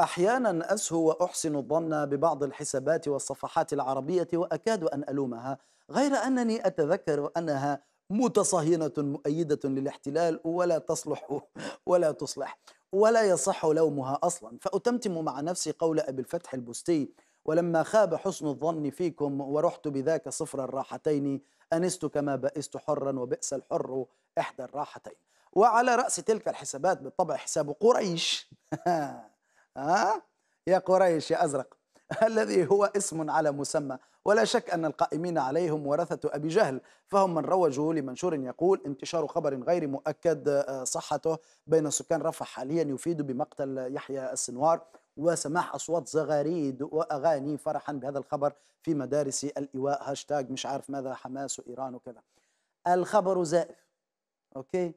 أحيانا أسهو وأحسن الظن ببعض الحسابات والصفحات العربية وأكاد أن ألومها غير أنني أتذكر أنها متصهينة مؤيدة للاحتلال ولا تصلح ولا تصلح ولا يصح لومها أصلا فأتمتم مع نفسي قول أبي الفتح البستي ولما خاب حسن الظن فيكم ورحت بذاك صفر الراحتين أنست كما بئست حرا وبئس الحر إحدى الراحتين وعلى رأس تلك الحسابات بالطبع حساب قريش ها يا قريش يا أزرق الذي هو اسم على مسمى ولا شك أن القائمين عليهم ورثة أبي جهل فهم من روجوا لمنشور يقول انتشار خبر غير مؤكد آه، صحته بين سكان رفح حاليا يفيد بمقتل يحيى السنوار وسماح أصوات زغاريد وأغاني فرحا بهذا الخبر في مدارس الإيواء هاشتاج مش عارف ماذا حماس وإيران وكذا الخبر زائف أوكي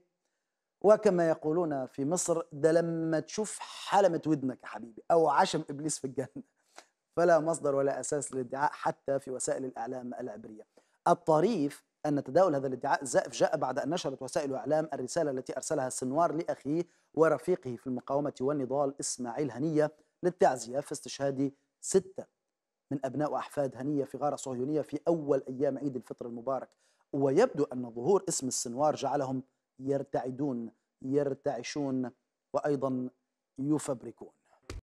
وكما يقولون في مصر ده لما تشوف حلمة ودنك يا حبيبي أو عشم إبليس في الجنة فلا مصدر ولا أساس للادعاء حتى في وسائل الإعلام العبرية الطريف أن تداول هذا الادعاء زائف جاء بعد أن نشرت وسائل الإعلام الرسالة التي أرسلها السنوار لأخيه ورفيقه في المقاومة والنضال إسماعيل هنية للتعزية في استشهاد ستة من أبناء وأحفاد هنية في غارة صهيونية في أول أيام عيد الفطر المبارك ويبدو أن ظهور اسم السنوار جعلهم يرتعدون يرتعشون وأيضا يفبركون